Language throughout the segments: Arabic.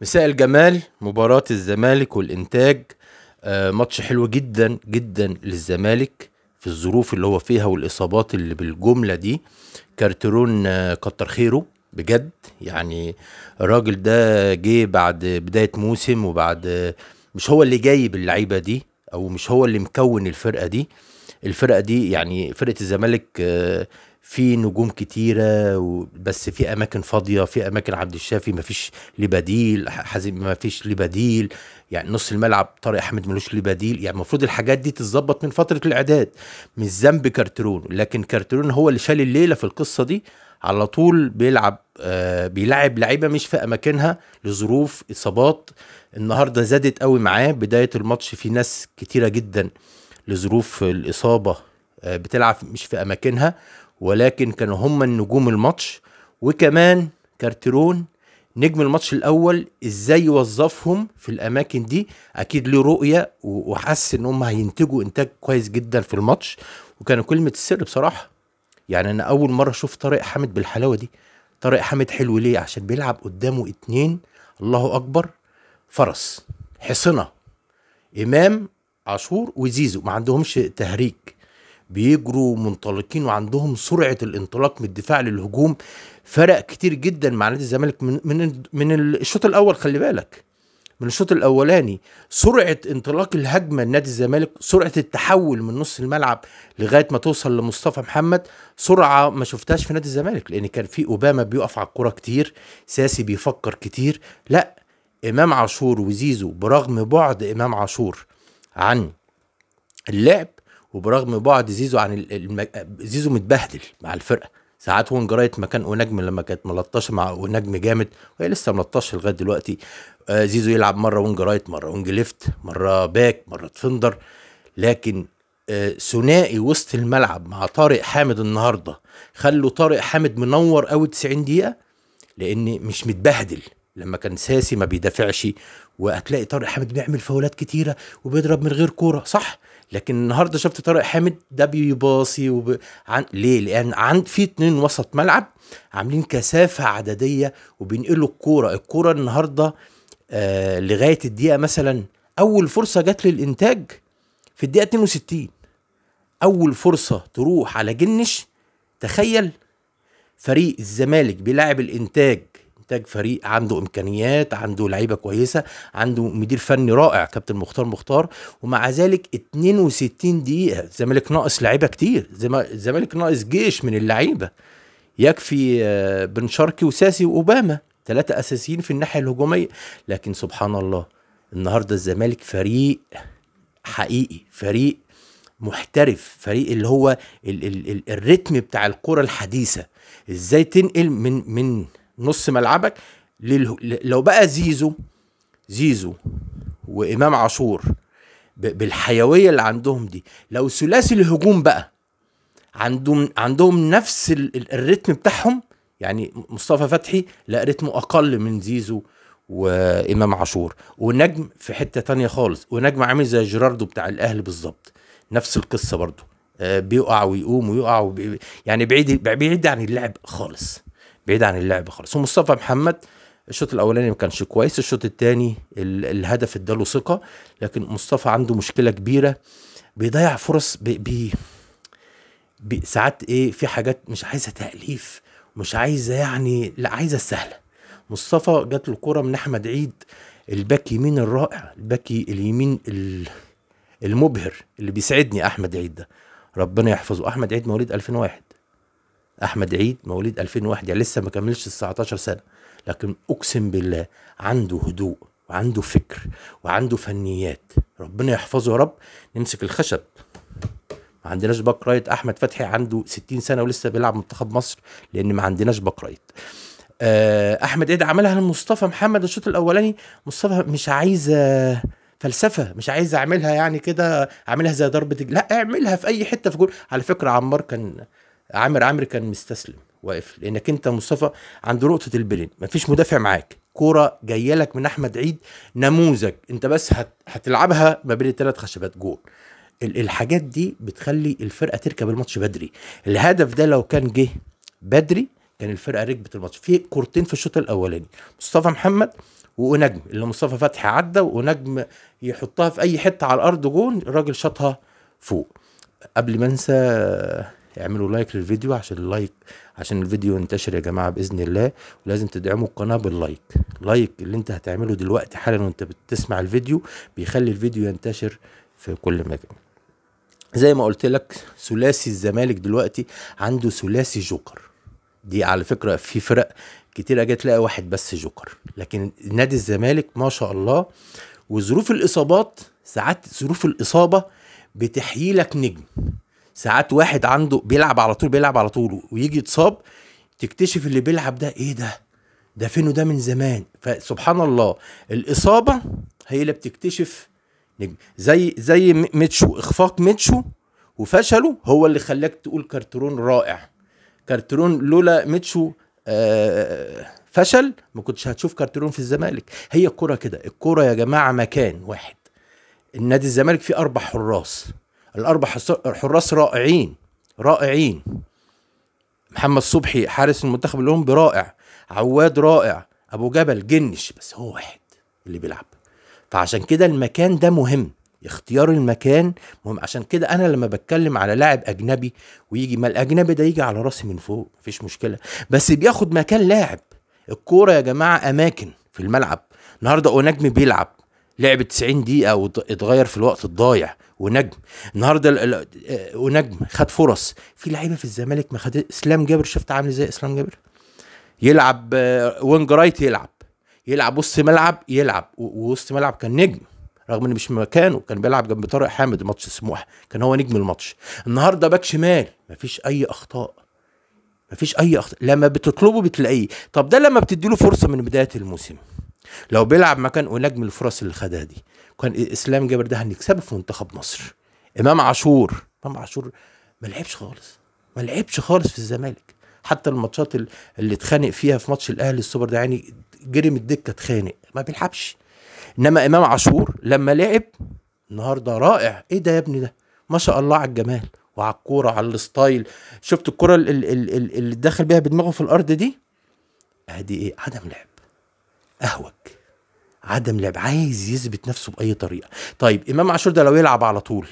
مساء الجمال مباراة الزمالك والإنتاج آه ماتش حلو جدا جدا للزمالك في الظروف اللي هو فيها والإصابات اللي بالجملة دي كارترون آه كتر خيره بجد يعني الراجل ده جه بعد بداية موسم وبعد آه مش هو اللي جايب اللعيبة دي أو مش هو اللي مكون الفرقة دي الفرقة دي يعني فرقة الزمالك آه، في نجوم كتيرة بس في أماكن فاضية في أماكن عبد الشافي مفيش ليه بديل حازم مفيش ليه بديل يعني نص الملعب طارق أحمد ملوش ليه بديل يعني المفروض الحاجات دي تتظبط من فترة الإعداد مش ذنب كارترون لكن كارترون هو اللي شال الليلة في القصة دي على طول بيلعب آه بيلعب لعيبه مش في اماكنها لظروف اصابات النهارده زادت قوي معاه بدايه الماتش في ناس كتيره جدا لظروف الاصابه آه بتلعب مش في اماكنها ولكن كانوا هم النجوم الماتش وكمان كارتيرون نجم الماتش الاول ازاي يوظفهم في الاماكن دي اكيد له رؤيه وحس ان هم هينتجوا انتاج كويس جدا في الماتش وكانوا كلمه السر بصراحه يعني انا اول مره اشوف طارق حامد بالحلاوه دي طارق حامد حلو ليه عشان بيلعب قدامه اتنين الله اكبر فرس حصنه امام عاشور وزيزو ما عندهمش تهريج بيجروا منطلقين وعندهم سرعه الانطلاق من الدفاع للهجوم فرق كتير جدا مع نادي الزمالك من من من الشوط الاول خلي بالك من الشوط الاولاني سرعه انطلاق الهجمه لنادي الزمالك سرعه التحول من نص الملعب لغايه ما توصل لمصطفى محمد سرعه ما شفتهاش في نادي الزمالك لان كان في اوباما بيقف على الكوره كتير ساسي بيفكر كتير لا امام عاشور وزيزو برغم بعد امام عاشور عن اللعب وبرغم بعد زيزو عن المج... زيزو متبهدل مع الفرقه ساعات هو جرايت مكان ونجم لما كانت ملطشه مع ونجم جامد وهي لسه ملطشه لغايه دلوقتي آه، زيزو يلعب مره وينج رايت مره وينج ليفت مره باك مره ديفندر لكن آه، ثنائي وسط الملعب مع طارق حامد النهارده خلوا طارق حامد منور قوي 90 دقيقه لان مش متبهدل لما كان ساسي ما بيدافعش وهتلاقي طارق حامد بيعمل فاولات كتيره وبيضرب من غير كوره صح لكن النهارده شفت طارق حامد ده بيباصي وب... عن... ليه لان عند في اتنين وسط ملعب عاملين كثافه عدديه وبينقلوا الكوره الكوره النهارده آه لغايه الدقيقه مثلا اول فرصه جت للانتاج في الدقيقه 62 اول فرصه تروح على جنش تخيل فريق الزمالك بيلاعب الانتاج انتاج فريق عنده امكانيات عنده لعيبه كويسه عنده مدير فني رائع كابتن مختار مختار ومع ذلك 62 دقيقه الزمالك ناقص لعيبه كتير الزمالك ناقص جيش من اللعيبه يكفي آه، بن شرقي وساسي واوباما ثلاثه اساسيين في الناحيه الهجوميه لكن سبحان الله النهارده الزمالك فريق حقيقي فريق محترف فريق اللي هو ال ال ال الريتم بتاع الكره الحديثه ازاي تنقل من من نص ملعبك للهو... لو بقى زيزو زيزو وامام عاشور ب... بالحيويه اللي عندهم دي لو ثلاثي الهجوم بقى عندهم عندهم نفس ال... الريتم بتاعهم يعني مصطفى فتحي لا رتمه اقل من زيزو وامام عاشور ونجم في حته تانية خالص ونجم عامل زي جيراردو بتاع الاهلي بالظبط نفس القصه برضه آه، بيقع ويقوم ويقع وبي... يعني بعيد بعيد عن اللعب خالص بعيد عن اللعب خالص ومصطفى محمد الشوط الاولاني ما كانش كويس الشوط الثاني الهدف اداله ثقه لكن مصطفى عنده مشكله كبيره بيضيع فرص بي بي بي ساعات ايه في حاجات مش عايزه تاليف مش عايزه يعني لا عايزه السهله مصطفى جات له كوره من احمد عيد الباك يمين الرائع الباك اليمين المبهر اللي بيسعدني احمد عيد ده ربنا يحفظه احمد عيد مواليد 2001 احمد عيد مواليد 2001 يعني لسه ما كملش 19 سنه لكن اقسم بالله عنده هدوء وعنده فكر وعنده فنيات ربنا يحفظه يا رب نمسك الخشب ما عندناش باك رايت احمد فتحي عنده 60 سنه ولسه بيلعب منتخب مصر لان ما عندناش باك رايت آه، احمد عيد عملها لمصطفى محمد الشوط الاولاني مصطفى مش عايزه فلسفه مش عايز اعملها يعني كده اعملها زي ضربه لا اعملها في اي حته في جول على فكره عمار كان عامر عامر كان مستسلم واقف لانك انت مصطفى عند نقطه البلين مفيش مدافع معاك كوره جايه لك من احمد عيد نموذج انت بس هت... هتلعبها ما بين الثلاث خشبات جول الحاجات دي بتخلي الفرقه تركب الماتش بدري الهدف ده لو كان جه بدري كان الفرقه ركبت الماتش في كورتين في الشوط الاولاني مصطفى محمد ونجم اللي مصطفى فتحي عدى ونجم يحطها في اي حته على الارض جون الراجل شاطها فوق قبل ما انسى اعملوا لايك للفيديو عشان اللايك عشان الفيديو ينتشر يا جماعه باذن الله ولازم تدعموا القناه باللايك لايك اللي انت هتعمله دلوقتي حالا وانت بتسمع الفيديو بيخلي الفيديو ينتشر في كل مكان زي ما قلت لك ثلاثي الزمالك دلوقتي عنده ثلاثي جوكر دي على فكره في فرق كتير اجي تلاقي واحد بس جوكر لكن نادي الزمالك ما شاء الله وظروف الاصابات ساعات ظروف الاصابه بتحيي لك نجم ساعات واحد عنده بيلعب على طول بيلعب على طول ويجي يتصاب تكتشف اللي بيلعب ده ايه ده ده فينه ده من زمان فسبحان الله الاصابه هي اللي بتكتشف نجم زي زي ميتشو اخفاق ميتشو وفشله هو اللي خلاك تقول كارترون رائع كارترون لولا ميتشو آه، فشل ما كنتش هتشوف كارترون في الزمالك هي الكرة كده الكرة يا جماعة مكان واحد النادي الزمالك فيه أربع حراس الاربع حراس رائعين رائعين محمد صبحي حارس المنتخب الاولمبي رائع عواد رائع ابو جبل جنش بس هو واحد اللي بيلعب فعشان كده المكان ده مهم اختيار المكان مهم عشان كده انا لما بتكلم على لاعب اجنبي ويجي ما الاجنبي ده يجي على راسي من فوق مفيش مشكله بس بياخد مكان لاعب الكوره يا جماعه اماكن في الملعب النهارده اونجمي بيلعب لعب 90 دقيقه واتغير في الوقت الضايع ونجم النهارده آه، ونجم خد فرص في لعيبه في الزمالك ما خد اسلام جابر شفت عامل ازاي اسلام جابر يلعب آه، وينج رايت يلعب يلعب وسط ملعب يلعب ووسط ملعب كان نجم رغم ان مش مكانه كان بيلعب جنب طارق حامد ماتش سموحه كان هو نجم الماتش النهارده باك شمال مفيش اي اخطاء مفيش اي اخطاء لما بتطلبه بتلاقيه طب ده لما بتديله فرصه من بدايه الموسم لو بيلعب مكان ونجم الفرص اللي خدها دي كان اسلام جابر ده هنكسبه في منتخب مصر امام عاشور امام عاشور ما لعبش خالص ما لعبش خالص في الزمالك حتى الماتشات اللي اتخانق فيها في ماتش الاهلي السوبر ده يعني جري من الدكه اتخانق ما بيلعبش انما امام عاشور لما لعب النهارده رائع ايه ده يا ابني ده ما شاء الله على الجمال وعلى الكوره على الستايل شفت الكوره اللي دخل بيها بدماغه في الارض دي ادي ايه عدم لعب اهوج عدم لعب عايز يثبت نفسه باي طريقه طيب امام عاشور ده لو يلعب على طول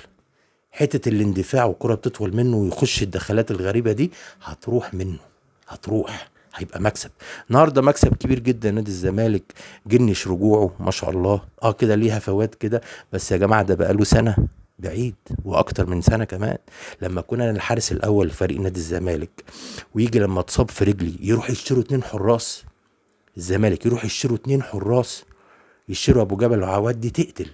حته الاندفاع والكره بتطول منه ويخش الدخلات الغريبه دي هتروح منه هتروح هيبقى مكسب النهارده مكسب كبير جدا نادي الزمالك جنش رجوعه ما شاء الله اه كده ليها فوات كده بس يا جماعه ده بقاله سنه بعيد واكتر من سنه كمان لما كنا انا الحارس الاول لفريق نادي الزمالك ويجي لما اتصاب في رجلي يروح يشتروا اتنين حراس الزمالك يروح يشتروا اتنين حراس يشيروا ابو جبل وعواد دي تقتل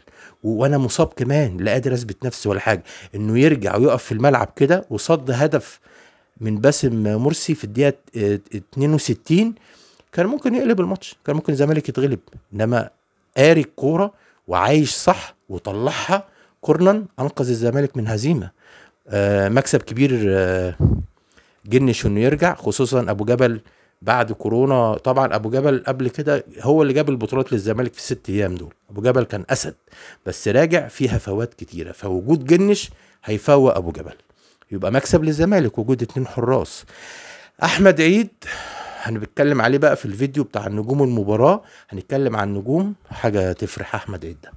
وانا مصاب كمان لا قادر اثبت نفسي ولا حاجه انه يرجع ويقف في الملعب كده وصد هدف من باسم مرسي في الدقيقه 62 كان ممكن يقلب الماتش كان ممكن الزمالك يتغلب انما قاري الكوره وعايش صح وطلعها كورنا انقذ الزمالك من هزيمه آه مكسب كبير آه جنش انه يرجع خصوصا ابو جبل بعد كورونا طبعا ابو جبل قبل كده هو اللي جاب البطولات للزمالك في الست ايام دول ابو جبل كان اسد بس راجع في هفوات كتيره فوجود جنش هيفوق ابو جبل يبقى مكسب للزمالك وجود اتنين حراس احمد عيد هنتكلم عليه بقى في الفيديو بتاع النجوم المباراه هنتكلم عن النجوم حاجه تفرح احمد عيد ده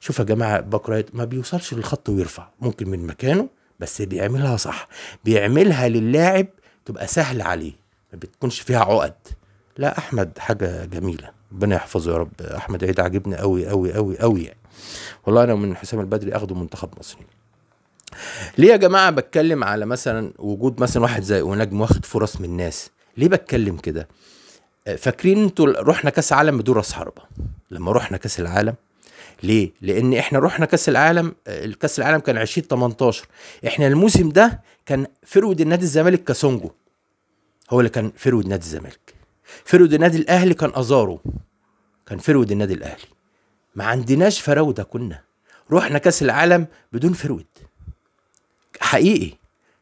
شوف يا جماعه باك ما بيوصلش للخط ويرفع ممكن من مكانه بس بيعملها صح بيعملها للاعب تبقى سهل عليه ما بتكونش فيها عقد لا احمد حاجه جميله ربنا يحفظه يا رب احمد عيد عاجبني قوي قوي قوي قوي يعني والله انا من حسام البدري اخده منتخب مصر ليه يا جماعه بتكلم على مثلا وجود مثلا واحد زي ونجم واخد فرص من الناس ليه بتكلم كده آه، فاكرين انتوا رحنا كاس عالم بدون راس حربه لما رحنا كاس العالم ليه؟ لأن احنا رحنا كأس العالم آه، الكأس العالم كان 2018 احنا الموسم ده كان فرود النادي الزمالك كاسونجو هو اللي كان فرود نادي الزمالك فرود النادي الاهلي كان ازاره كان فرود النادي الاهلي ما عندناش فرودة كنا رحنا كاس العالم بدون فرود حقيقي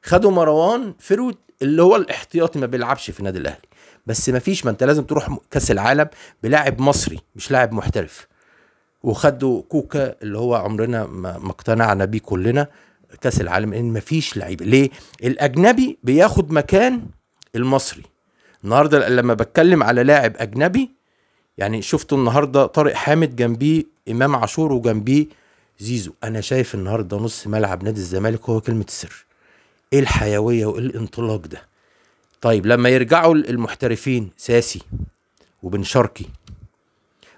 خدوا مروان فرود اللي هو الاحتياطي ما بيلعبش في النادي الاهلي بس ما فيش ما انت لازم تروح كاس العالم بلاعب مصري مش لاعب محترف وخدوا كوكا اللي هو عمرنا ما اقتنعنا بيه كلنا كاس العالم ان ما فيش لعيب ليه الاجنبي بياخد مكان المصري النهارده لما بتكلم على لاعب اجنبي يعني شفتوا النهارده طارق حامد جنبيه امام عاشور وجنبيه زيزو انا شايف النهارده نص ملعب نادي الزمالك هو كلمه السر ايه الحيويه وايه الانطلاق ده طيب لما يرجعوا المحترفين ساسي وبن شرقي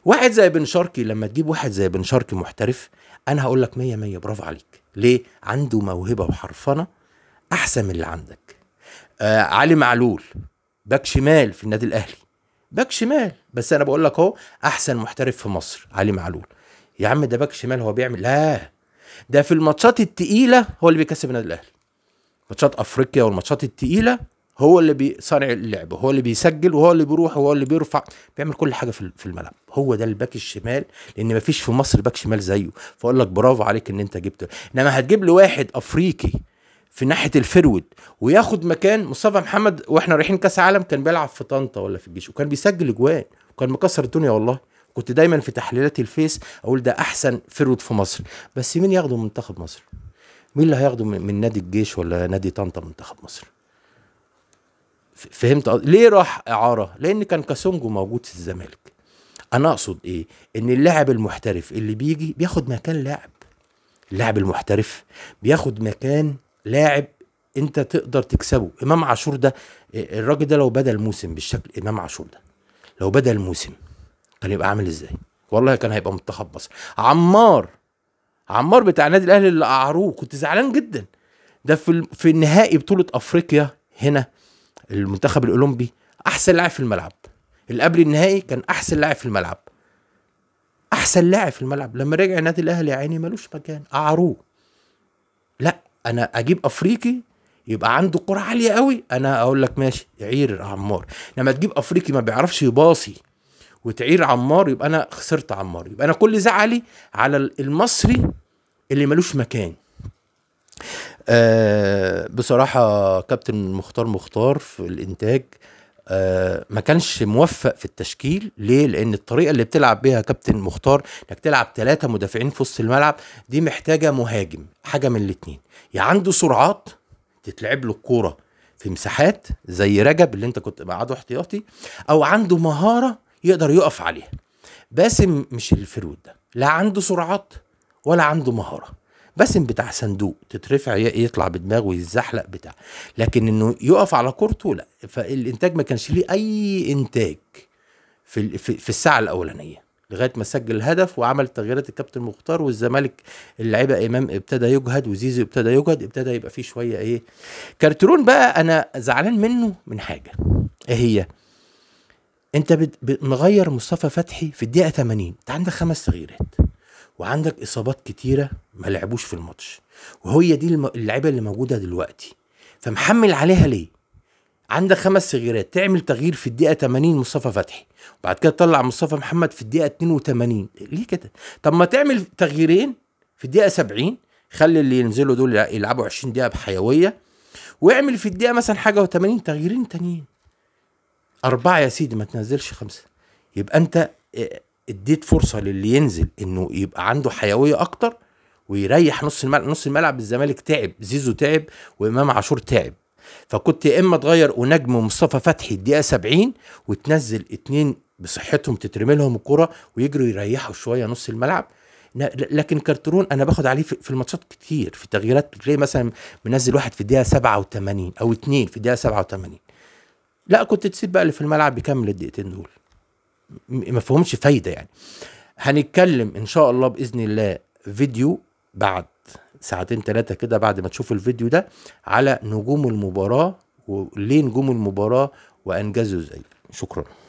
واحد زي بن شرقي لما تجيب واحد زي بن شرقي محترف انا هقول لك 100 100 برافو عليك ليه عنده موهبه وحرفنه احسن من اللي عندك آه علي معلول باك شمال في النادي الاهلي باك شمال بس انا بقول لك اهو احسن محترف في مصر علي معلول يا عم ده باك شمال هو بيعمل لا ده في الماتشات التقيله هو اللي بيكسب النادي الاهلي ماتشات افريقيا والماتشات التقيله هو اللي بيصنع اللعبه هو اللي بيسجل وهو اللي بيروح وهو اللي بيرفع بيعمل كل حاجه في الملعب هو ده الباك الشمال لان مفيش في مصر باك شمال زيه فاقول لك برافو عليك ان انت جبته انما هتجيب لي واحد افريقي في ناحيه الفرود وياخد مكان مصطفى محمد واحنا رايحين كاس عالم كان بيلعب في طنطا ولا في الجيش وكان بيسجل اجوان وكان مكسر الدنيا والله كنت دايما في تحليلات الفيس اقول ده احسن فرود في مصر بس مين ياخده من منتخب مصر مين اللي هياخده من نادي الجيش ولا نادي طنطا منتخب مصر فهمت ليه راح اعاره لان كان كاسونجو موجود في الزمالك انا اقصد ايه ان اللاعب المحترف اللي بيجي بياخد مكان لاعب اللاعب المحترف بياخد مكان لاعب انت تقدر تكسبه امام عاشور ده الراجل ده لو بدا الموسم بالشكل امام عاشور ده لو بدا الموسم كان يبقى عامل ازاي والله كان هيبقى منتخب مصر عمار عمار بتاع النادي الاهلي اللي اعروه كنت زعلان جدا ده في في نهائي بطوله افريقيا هنا المنتخب الاولمبي احسن لاعب في الملعب اللي قبل النهائي كان احسن لاعب في الملعب احسن لاعب في الملعب لما رجع النادي الاهلي يا عيني ملوش مكان اعروه لا انا اجيب افريقي يبقى عنده قرعه عاليه قوي انا اقول لك ماشي عير عمار لما تجيب افريقي ما بيعرفش يباصي وتعير عمار يبقى انا خسرت عمار يبقى انا كل زعلي على المصري اللي ملوش مكان آه بصراحه كابتن مختار مختار في الانتاج ما كانش موفق في التشكيل ليه لان الطريقه اللي بتلعب بيها كابتن مختار انك تلعب ثلاثه مدافعين في وسط الملعب دي محتاجه مهاجم حاجه من الاثنين يا يعني عنده سرعات تتلعب له الكوره في مساحات زي رجب اللي انت كنت مقعده احتياطي او عنده مهاره يقدر يقف عليها باسم مش الفرود ده لا عنده سرعات ولا عنده مهاره باسم بتاع صندوق تترفع يطلع بدماغه ويتزحلق بتاع لكن انه يقف على كورته لا فالانتاج ما كانش ليه اي انتاج في في الساعه الاولانيه لغايه ما سجل الهدف وعمل تغييرات الكابتن مختار والزمالك اللعيبه امام ابتدى يجهد وزيزو ابتدى يجهد ابتدى يبقى فيه شويه ايه كارترون بقى انا زعلان منه من حاجه ايه هي انت بت... مغير مصطفى فتحي في الدقيقه 80 انت عندك خمس تغييرات وعندك اصابات كتيره ما لعبوش في الماتش وهي دي اللعيبه اللي موجوده دلوقتي فمحمل عليها ليه عندك خمس تغييرات تعمل تغيير في الدقيقه 80 مصطفى فتحي وبعد كده تطلع مصطفى محمد في الدقيقه 82 ليه كده طب ما تعمل تغييرين في الدقيقه 70 خلي اللي ينزلوا دول يلعبوا 20 دقيقه بحيويه واعمل في الدقيقه مثلا حاجه و80 تغييرين تانيين اربعه يا سيدي ما تنزلش خمسه يبقى انت اديت فرصه للي ينزل انه يبقى عنده حيويه اكتر ويريح نص الملعب نص الملعب الزمالك تعب زيزو تعب وامام عاشور تعب فكنت يا اما تغير ونجم ومصطفى فتحي الدقيقه 70 وتنزل اتنين بصحتهم تترمي لهم الكره ويجروا يريحوا شويه نص الملعب لكن كارترون انا باخد عليه في الماتشات كتير في تغييرات بتلاقي مثلا منزل واحد في الدقيقه 87 او اتنين في الدقيقه 87 لا كنت تسيب بقى اللي في الملعب يكمل الدقيقتين دول ما فيهمش فايده يعني هنتكلم ان شاء الله باذن الله فيديو بعد ساعتين ثلاثه كده بعد ما تشوف الفيديو ده على نجوم المباراه وليه نجوم المباراه وانجزوا ازاي شكرا